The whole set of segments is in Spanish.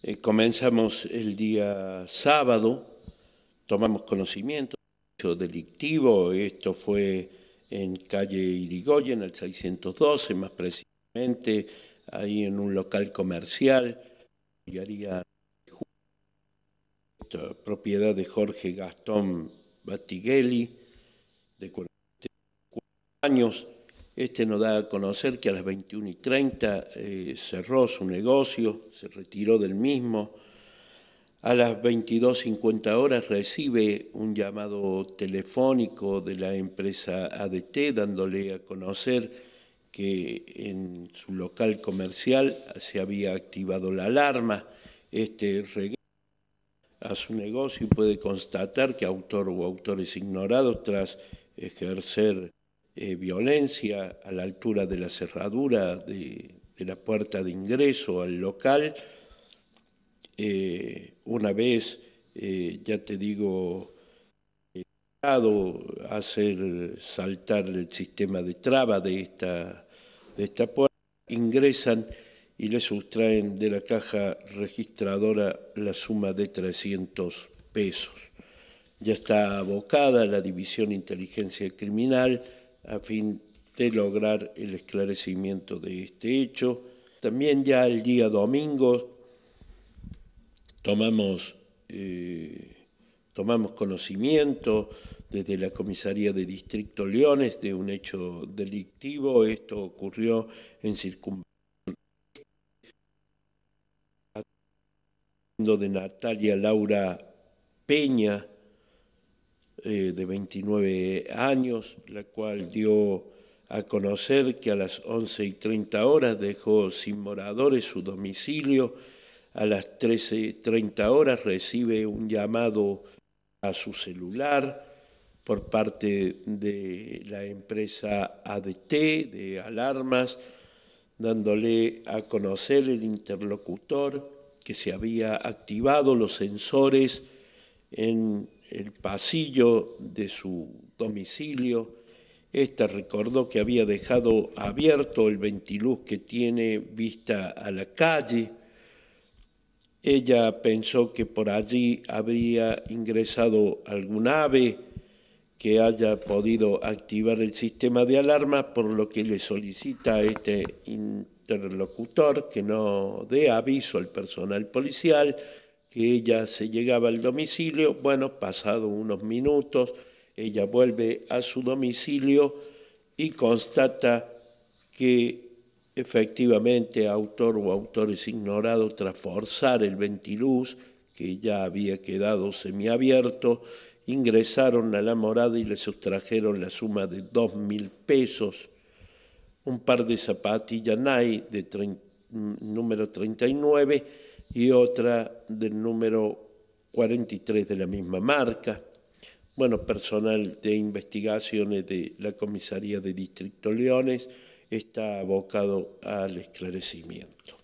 Eh, comenzamos el día sábado, tomamos conocimiento delictivo, esto fue en calle Irigoyen, al 612, más precisamente, ahí en un local comercial, y propiedad de Jorge Gastón Battigelli, de 44 años, este nos da a conocer que a las 21 y 30 eh, cerró su negocio, se retiró del mismo. A las 22.50 horas recibe un llamado telefónico de la empresa ADT dándole a conocer que en su local comercial se había activado la alarma. Este regresa a su negocio y puede constatar que autor o autores ignorados tras ejercer eh, violencia a la altura de la cerradura de, la puerta de ingreso al local. Eh, una vez, eh, ya te digo, hacer saltar el sistema de traba de esta, de esta puerta, ingresan y le sustraen de la caja registradora la suma de 300 pesos. Ya está abocada la División Inteligencia Criminal a fin de lograr el esclarecimiento de este hecho. También ya el día domingo tomamos, eh, tomamos conocimiento desde la comisaría de Distrito Leones de un hecho delictivo. Esto ocurrió en circunvalación de Natalia Laura Peña, eh, de 29 años, la cual dio a conocer que a las 11 y 30 horas dejó sin moradores su domicilio, a las 13 y 30 horas recibe un llamado a su celular por parte de la empresa ADT de alarmas, dándole a conocer el interlocutor que se había activado los sensores en el pasillo de su domicilio, ésta este recordó que había dejado abierto el ventiluz que tiene vista a la calle. Ella pensó que por allí habría ingresado algún ave que haya podido activar el sistema de alarma, por lo que le solicita a este interlocutor que no dé aviso al personal policial que ella se llegaba al domicilio, bueno, pasado unos minutos, ella vuelve a su domicilio y constata que efectivamente autor o autores ignorados tras forzar el ventiluz, que ya había quedado semiabierto, ingresaron a la morada y le sustrajeron la suma de dos mil pesos, un par de zapatillas Nike de número 39, y otra del número 43 de la misma marca. Bueno, personal de investigaciones de la Comisaría de Distrito Leones está abocado al esclarecimiento.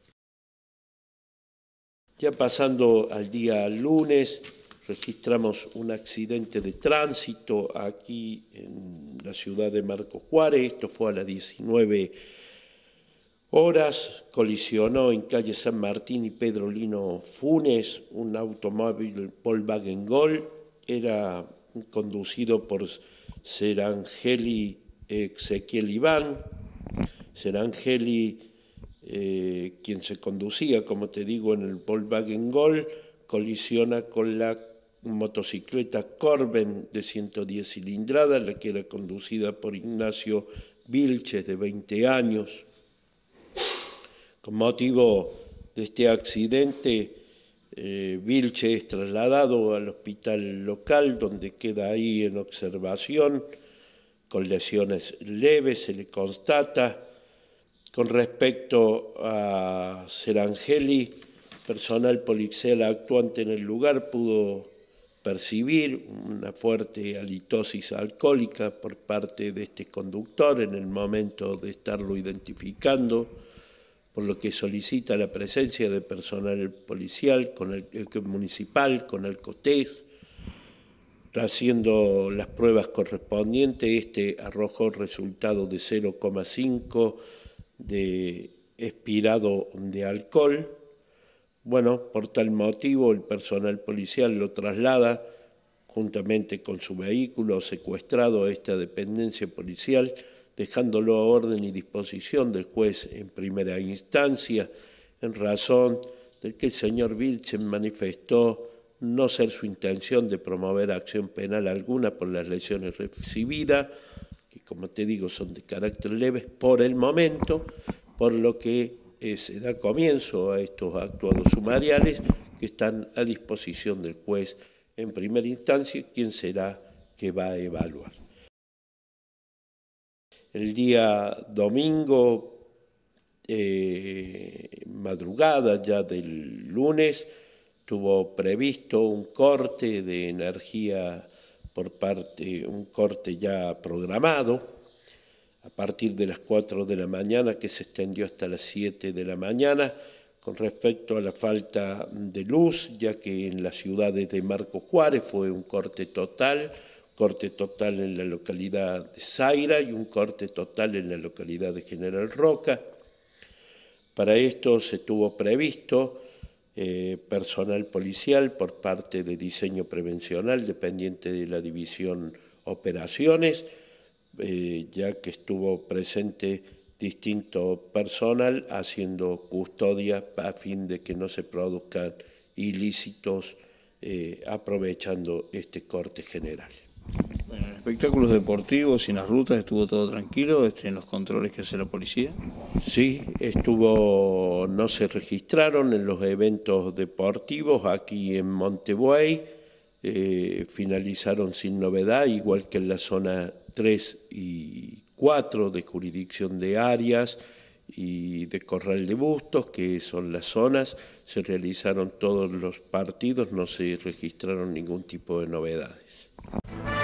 Ya pasando al día lunes, registramos un accidente de tránsito aquí en la ciudad de Marco Juárez, esto fue a las 19 horas colisionó en calle San Martín y Pedro Lino Funes un automóvil Volkswagen Gol, era conducido por Serangeli Ezequiel Iván, Serangeli eh, quien se conducía, como te digo, en el Volkswagen Gol, colisiona con la motocicleta Corben de 110 cilindradas, la que era conducida por Ignacio Vilches, de 20 años. Con motivo de este accidente, eh, Vilche es trasladado al hospital local donde queda ahí en observación con lesiones leves, se le constata. Con respecto a Serangeli, personal policial actuante en el lugar pudo percibir una fuerte halitosis alcohólica por parte de este conductor en el momento de estarlo identificando por lo que solicita la presencia de personal policial, con el, eh, municipal, con el COTES, haciendo las pruebas correspondientes. Este arrojó resultado de 0,5 de expirado de alcohol. Bueno, por tal motivo el personal policial lo traslada juntamente con su vehículo secuestrado a esta dependencia policial dejándolo a orden y disposición del juez en primera instancia, en razón de que el señor Vilchen manifestó no ser su intención de promover acción penal alguna por las lesiones recibidas, que como te digo son de carácter leve por el momento, por lo que eh, se da comienzo a estos actuados sumariales que están a disposición del juez en primera instancia, quien será que va a evaluar el día domingo, eh, madrugada ya del lunes, tuvo previsto un corte de energía por parte, un corte ya programado a partir de las 4 de la mañana que se extendió hasta las 7 de la mañana con respecto a la falta de luz, ya que en las ciudades de Marco Juárez fue un corte total, corte total en la localidad de Zaira y un corte total en la localidad de General Roca. Para esto se tuvo previsto eh, personal policial por parte de diseño prevencional dependiente de la división operaciones, eh, ya que estuvo presente distinto personal haciendo custodia a fin de que no se produzcan ilícitos eh, aprovechando este corte general. Bueno, en espectáculos deportivos y en las rutas estuvo todo tranquilo, este, en los controles que hace la policía. Sí, estuvo, no se registraron en los eventos deportivos aquí en Montebuey, eh, finalizaron sin novedad, igual que en la zona 3 y 4 de jurisdicción de áreas y de Corral de Bustos, que son las zonas, se realizaron todos los partidos, no se registraron ningún tipo de novedades.